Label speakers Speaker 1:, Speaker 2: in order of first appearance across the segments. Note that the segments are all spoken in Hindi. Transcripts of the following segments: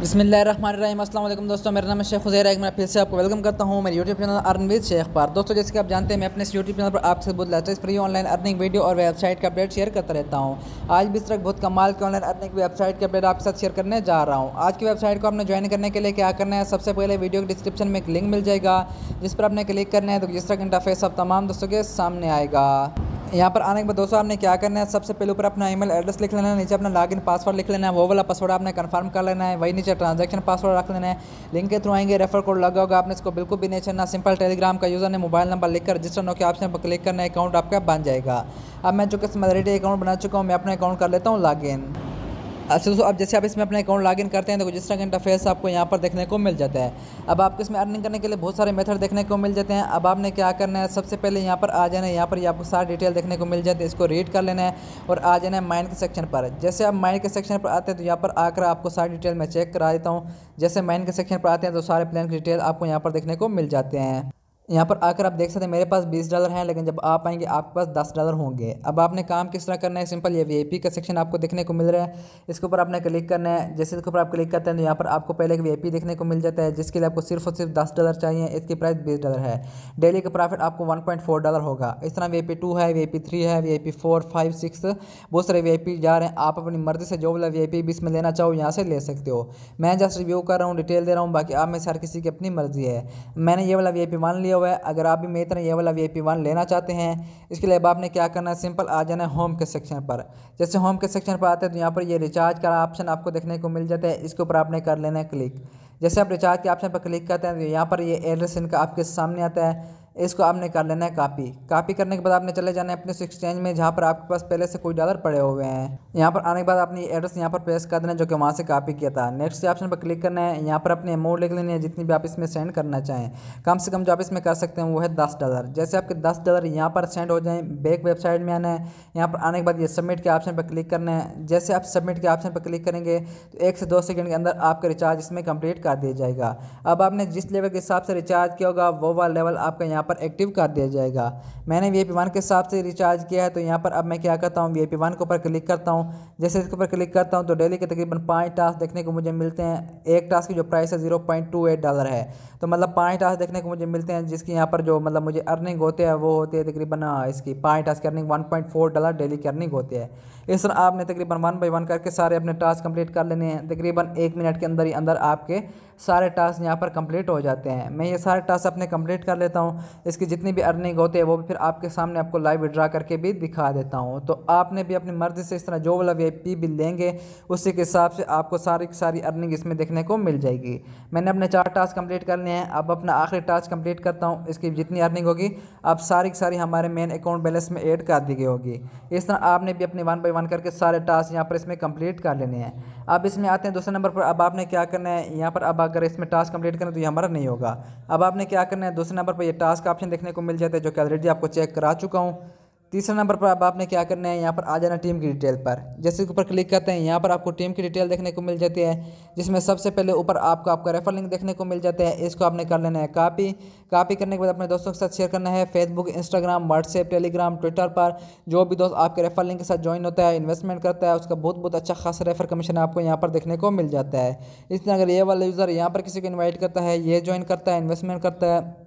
Speaker 1: बसमिलीम अल्लाम दोस्तों मेरा नाम है शेख हुजैर एक मैं फिर से आपको वेलकम करता हूँ मेरे यूट्यूब चैनल अर्नवीद शेख पार दोस्तों जैसे कि आप जानते हैं मैं अपने इस यूट्यूब चैनल पर आपसे बहुत latest free online earning video और वेबसाइट का अपडेट शेयर करता रहता हूँ आज भी इस तरह बहुत कमाल के ऑनलाइन अर्निंग वेबसाइट के अपडेट आपके साथ शेयर करने जा रहा हूँ आज की वेबसाइट को आपने ज्वाइन करने के लिए क्या करना है सबसे पहले वीडियो के डिस्क्रिप्शन में एक लिंक मिल जाएगा जिस पर आपने क्लिक करना है तो जिस तरह इंटरफेस आप तमाम दोस्तों के सामने आएगा यहाँ पर आने के बाद दोस्तों आपने क्या करना है सबसे पहले ऊपर अपना ईमेल एड्रेस लिख लेना है नीचे अपना लॉगिन पासवर्ड लिख लेना है वो वाला पासवर्ड आपने कंफर्म कर लेना है वही नीचे ट्रांजैक्शन पासवर्ड रख लेना है लिंक के थ्रू आएंगे रेफर कोड लगा होगा आपने इसको बिल्कुल भी नहीं छेड़ना सिंपल टेलीग्राम का यूज़र ने मोबाइल नंबर लिखकर रजिस्टर नो के ऑप्शन पर क्लिक करना है अकाउंट आपका बन जाएगा अब मैं जो कि रेडी अकाउंट बना चुका हूँ मैं अपना अकाउंट कर लेता हूँ लॉगिन अच्छा हाँ, दोस्तों अब जैसे आप इसमें अपना अकाउंट लॉगिन करते हैं तो जिस तरह का इंटरफेस आपको यहाँ पर देखने को मिल जाता है अब आपको इसमें अर्निंग करने के लिए बहुत सारे मेथड देखने को मिल जाते हैं अब आपने क्या करना है सबसे पहले यहाँ पर आ जाना है यहाँ पर आपको सारी डिटेल देखने को मिल जाती है इसको रीड कर लेना है और आ जाना है माइंड के सेक्शन पर जैसे आप माइंड के सेक्शन पर आते हैं तो यहाँ पर आकर आपको सारी डिटेल मैं चेक करा देता हूँ जैसे माइंड के सेक्शन पर आते हैं तो सारे प्लान की डिटेल आपको यहाँ पर देखने को मिल जाते हैं यहाँ पर आकर आप देख सकते हैं मेरे पास बीस डॉलर हैं लेकिन जब आप आएंगे आपके पास दस डॉलर होंगे अब आपने काम किस तरह करना है सिंपल ये वीआईपी का सेक्शन आपको देखने को मिल रहा है इसके ऊपर आपने क्लिक करना है जैसे इसके ऊपर आप क्लिक करते हैं तो यहाँ पर आपको पहले एक वी देखने को मिल जाता है जिसके लिए आपको सिर्फ और सिर्फ दस डॉलर चाहिए इसकी प्राइस बीस डॉलर है डेली का प्रॉफिट आपको वन पॉइंट फोर डॉलर होगा इस तरह वी पी टू है वी पी थ्री है V P four five six बहुत सारे वी पी जा रहे हैं आप अपनी मर्जी से जो वाला वी पी इसमें में लेना चाहो यहाँ से ले सकते हो मैं जस्ट रिव्यू कर रहा हूँ डिटेल दे रहा हूँ बाकी आप में से हर किसी की अपनी मर्जी है मैंने ये वाला वी पी मान लिया हुआ है अगर आप भी मेरी तरह ये वाला वी वन लेना चाहते हैं इसके लिए अब आपने क्या करना है सिंपल आ जाना है होम के सेक्शन पर जैसे होम के सेक्शन पर आते हैं तो यहाँ पर ये रिचार्ज का ऑप्शन आपको देखने को मिल जाता है इसके ऊपर आपने कर लेना है क्लिक जैसे आप रिचार्ज के ऑप्शन पर क्लिक करते हैं तो यहाँ पर ये एड्रेस इनका आपके सामने आता है इसको आपने कर लेना है कापी कापी करने के बाद आपने चले जाना है अपने उस एक्सचेंज में जहाँ पर आपके पास पहले से कुछ डॉलर पड़े हुए हैं यहाँ पर आने के बाद आपने एड्रेस यहाँ पर प्रेस कर देना जो कि वहाँ से कापी किया था नेक्स्ट ऑप्शन पर क्लिक करना है यहाँ पर अपने अमाउंट लिख लेनी है जितनी भी आप इसमें सेंड करना चाहें कम से कम जो आप इसमें कर सकते हैं वो है दस डॉलर जैसे आपके दस डॉलर यहाँ पर सेंड हो जाएँ बैक वेबसाइट में आना है यहाँ पर आने के बाद ये सबमिट के ऑप्शन पर क्लिक करना है जैसे आप सबमिट के ऑप्शन पर क्लिक करेंगे तो एक से दो सेकेंड के अंदर आपका रिचार्ज इसमें कंप्लीट कर दिया जाएगा अब आपने जिस लेवल के हिसाब से रिचार्ज किया होगा वो वाला लेवल आपका यहाँ पर एक्टिव कर दिया जाएगा मैंने वी आई के हिसाब से रिचार्ज किया है तो यहाँ पर अब मैं क्या करता हूँ वी आई के ऊपर क्लिक करता हूँ जैसे इसके ऊपर क्लिक करता हूँ तो डेली के तकरीबन पाँच टास्क देखने को मुझे मिलते हैं एक टास्क की जो प्राइस है zero point two eight dollar है तो मतलब पाँच टास्क देखने को मुझे मिलते हैं जिसकी यहाँ पर जो मतलब मुझे अर्निंग होते हैं वो होते हैं तकरीबन हाँ, इसकी पाँच टास्क की earning one point four dollar daily की अर्निंग होती है इस तरह आपने तकरीबन वन बाई वन करके सारे अपने टास्क कंप्लीट कर लेने हैं तकरीबन एक मिनट के अंदर ही अंदर आपके सारे टास्क यहाँ पर कंप्लीट हो जाते हैं मैं ये सारे टास्क अपने कंप्लीट कर लेता हूँ इसकी जितनी भी अर्निंग होती है वो भी फिर आपके सामने आपको लाइव विड्रा करके भी दिखा देता हूँ तो आपने भी अपनी मर्ज़ी से इस तरह जो वाला वी भी लेंगे उसी के हिसाब से आपको सारी की सारी अर्निंग इसमें देखने को मिल जाएगी मैंने अपने चार टास्क कंप्लीट कर लिए हैं अब अपना आखिरी टास्क कम्प्लीट करता हूँ इसकी जितनी अर्निंग होगी आप सारी की सारी हमारे मेन अकाउंट बैलेंस में एड कर दी गई होगी इस तरह आपने भी अपने वन बाई वन करके सारे टास्क यहाँ पर इसमें कम्प्लीट कर लेने हैं अब इसमें आते हैं दूसरे नंबर पर अब आपने क्या करना है यहाँ पर अब अगर इसमें टास्क कंप्लीट करें तो ये हमारा नहीं होगा अब आपने क्या करना है दूसरे नंबर पर ये टास्क ऑप्शन देखने को मिल जाता है जो कि ऑलरेडी आपको चेक करा चुका हूँ तीसरे नंबर पर अब आपने क्या करना है यहाँ पर आ जाना टीम की डिटेल पर जैसे ऊपर क्लिक करते हैं यहाँ पर आपको टीम की डिटेल देखने को मिल जाती है जिसमें सबसे पहले ऊपर आपको आपका रेफर लिंक देखने को मिल जाता है इसको आपने कर लेना है कापी कापी करने के बाद अपने दोस्तों के साथ शेयर करना है Facebook Instagram WhatsApp Telegram Twitter पर जो भी दोस्त आपके रेफर लिंक के साथ ज्वाइन होता है इन्वेस्टमेंट करता है उसका बहुत बहुत अच्छा खासा रेफर कमीशन आपको यहाँ पर देखने को मिल जाता है इस तरह अगर ये वाला यूज़र यहाँ पर किसी को इन्वाइट करता है ये ज्वाइन करता है इन्वेस्टमेंट करता है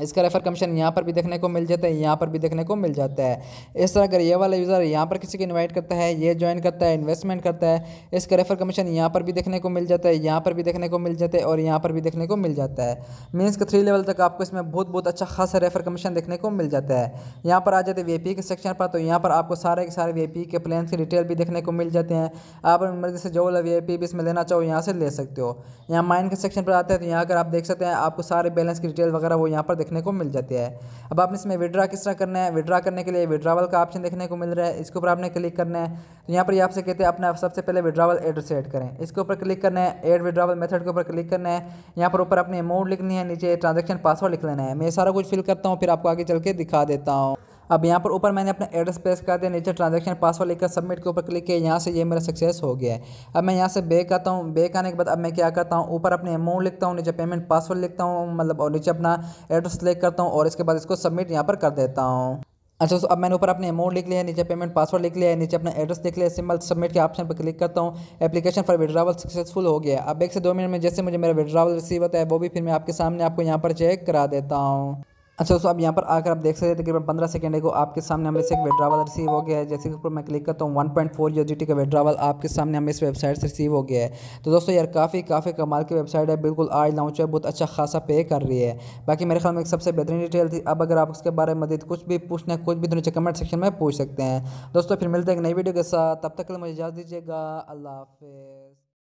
Speaker 1: इसका रेफर कमीशन यहाँ पर भी देखने को मिल जाता है यहाँ पर भी देखने को मिल जाता है इस तरह अगर ये वाला यूज़र यहाँ पर किसी को इनवाइट करता है ये ज्वाइन करता है इन्वेस्टमेंट करता है इसका रेफर कमीशन यहाँ पर भी देखने को मिल जाता है यहाँ पर भी देखने को मिल जाता है और यहाँ पर भी देखने को मिल जाता है मीन्स के थ्री लेवल तक आपको इसमें बहुत बहुत अच्छा खासा रेफर कमीशन देखने को मिल जाता है यहाँ पर आ जाते हैं वी के सेक्शन पर तो यहाँ पर आपको सारे के सारे वी के प्लान की डिटेल भी देखने को मिल जाते हैं आप मर्जी से जो वाला वी भी इसमें लेना चाहो यहाँ से ले सकते हो यहाँ माइन के सेक्शन पर आते हैं तो यहाँ अगर आप देख सकते हैं आपको सारे बैलेंस की डिटेल वगैरह वो यहाँ पर देखने को मिल जाती है अब आपने इसमें विड्रा किस तरह करना है विड्रा करने के लिए विड्रावल का ऑप्शन देखने को मिल रहा है इसके ऊपर आपने क्लिक करना है तो यहाँ पर आपसे कहते हैं अपना सबसे पहले विड्रावल एड्रेस एड करें इसके ऊपर क्लिक करना है एड विड्रावल मेथड के ऊपर क्लिक करना है यहाँ पर ऊपर अपनी अमाउंट लिखनी है नीचे ट्रांजेक्शन पासवर्ड लिख लेना है मैं सारा कुछ फिल करता हूँ फिर आपको आगे चल के दिखा देता हूँ अब यहाँ पर ऊपर मैंने अपना एड्रेस प्रेस कर दिया नीचे ट्रांजेक्शन पासवर्ड लिखकर सबमिट के ऊपर क्लिक किया यहाँ से ये मेरा सक्सेस हो गया है अब मैं यहाँ से बेक आता हूँ बेक आने के बाद अब मैं क्या करता हूँ ऊपर अपने अमाउंट लिखता हूँ नीचे पेमेंट पासवर्ड लिखता हूँ मतलब और नीचे अपना एड्रेस सिलेक्ट करता हूँ और इसके बाद इसको सबमिट यहाँ पर कर देता हूँ अच्छा दोस्तों अब मैंने ऊपर अपने अमाउंट लिख लिया है नीचे पेमेंट पासवर्ड लिख लिया है नीचे अपना एड्रेस लिख लिया है सिंबल सबमिट के ऑप्शन पर क्लिक करता हूँ एप्लीकेशन फॉर विड्रावल सक्सेसफुल हो गया अब एक से दो मिनट में जैसे मुझे मेरा विड्रावल रिसीव होता है वो भी फिर मैं आपके सामने आपको यहाँ पर चेक करा देता हूँ अच्छा दोस्तों अब यहाँ पर आकर आप देख सकते हैं तकरीबन पंद्रह सेकंड को आपके सामने हमें से एक वेड्रावल रिसीव हो गया है जैसे कि ऊपर मैं क्लिक करता हूँ one point four G T का वेड्रावल आपके सामने हमें इस वेबसाइट से रिसीव हो गया है तो दोस्तों यार काफ़ी काफ़ी कमाल की वेबसाइट है बिल्कुल आज लॉन्च है बहुत अच्छा खासा पे कर रही है बाकी मेरे ख्याल में एक सबसे बेहतरीन डिटेल थी अब अगर आप उसके बारे में मदद कुछ भी पूछना है कुछ भी तो नीचे कमेंट सेक्शन में पूछ सकते हैं दोस्तों फिर मिलते हैं एक नई वीडियो के साथ तब तक मुझे इजाज़ दीजिएगा अल्लाह हाफिज़